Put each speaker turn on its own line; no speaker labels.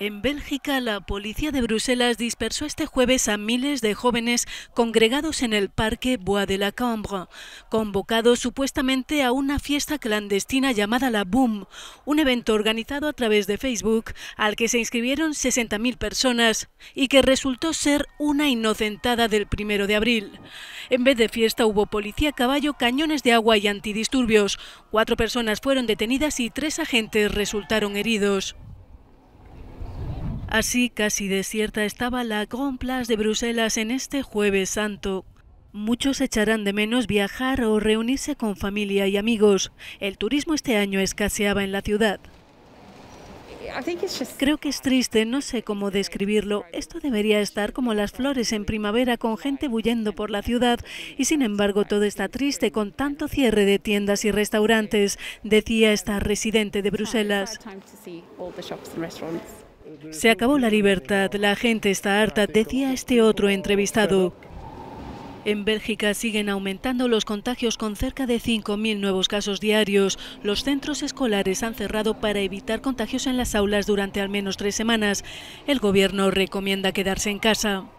En Bélgica, la policía de Bruselas dispersó este jueves a miles de jóvenes congregados en el parque Bois de la Cambre, convocados supuestamente a una fiesta clandestina llamada La Boom, un evento organizado a través de Facebook al que se inscribieron 60.000 personas y que resultó ser una inocentada del primero de abril. En vez de fiesta hubo policía, caballo, cañones de agua y antidisturbios. Cuatro personas fueron detenidas y tres agentes resultaron heridos. Así casi desierta estaba la Grand Place de Bruselas en este jueves santo. Muchos echarán de menos viajar o reunirse con familia y amigos. El turismo este año escaseaba en la ciudad. Creo que es triste, no sé cómo describirlo. Esto debería estar como las flores en primavera con gente bullendo por la ciudad y sin embargo todo está triste con tanto cierre de tiendas y restaurantes, decía esta residente de Bruselas. Se acabó la libertad, la gente está harta, decía este otro entrevistado. En Bélgica siguen aumentando los contagios con cerca de 5.000 nuevos casos diarios. Los centros escolares han cerrado para evitar contagios en las aulas durante al menos tres semanas. El gobierno recomienda quedarse en casa.